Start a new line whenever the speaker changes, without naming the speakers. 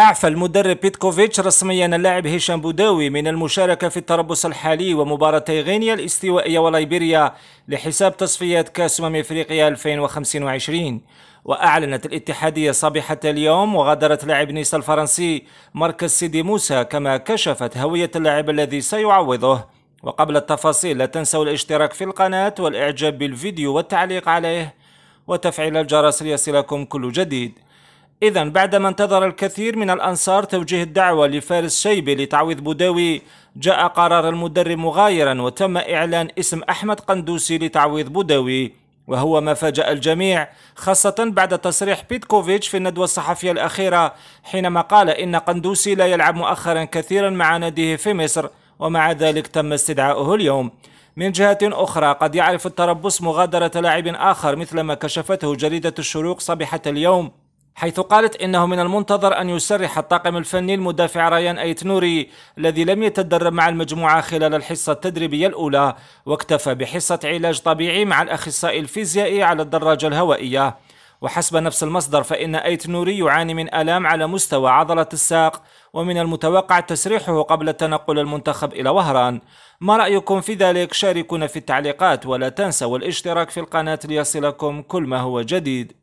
أعفى المدرب بيتكوفيتش رسميا اللاعب هشام بوداوي من المشاركة في التربص الحالي ومباراتي غينيا الاستوائية وليبيريا لحساب تصفيات كأس أمم إفريقيا 2025 وأعلنت الاتحادية صبيحة اليوم وغادرت لاعب نيس الفرنسي مركز سيدي موسى كما كشفت هوية اللاعب الذي سيعوضه وقبل التفاصيل لا تنسوا الاشتراك في القناة والإعجاب بالفيديو والتعليق عليه وتفعيل الجرس ليصلكم كل جديد إذا بعدما انتظر الكثير من الأنصار توجيه الدعوة لفارس شيبي لتعويض بوداوي جاء قرار المدرب مغايرا وتم إعلان اسم أحمد قندوسي لتعويض بوداوي وهو ما فاجأ الجميع خاصة بعد تصريح بيتكوفيتش في الندوة الصحفية الأخيرة حينما قال إن قندوسي لا يلعب مؤخرا كثيرا مع ناديه في مصر ومع ذلك تم استدعاؤه اليوم من جهة أخرى قد يعرف التربص مغادرة لاعب آخر مثل ما كشفته جريدة الشروق صبيحة اليوم حيث قالت إنه من المنتظر أن يسرح الطاقم الفني المدافع ريان أيتنوري الذي لم يتدرب مع المجموعة خلال الحصة التدريبية الأولى واكتفى بحصة علاج طبيعي مع الأخصائي الفيزيائي على الدراجة الهوائية وحسب نفس المصدر فإن أيتنوري يعاني من آلام على مستوى عضلة الساق ومن المتوقع تسريحه قبل تنقل المنتخب إلى وهران ما رأيكم في ذلك؟ شاركونا في التعليقات ولا تنسوا الاشتراك في القناة ليصلكم كل ما هو جديد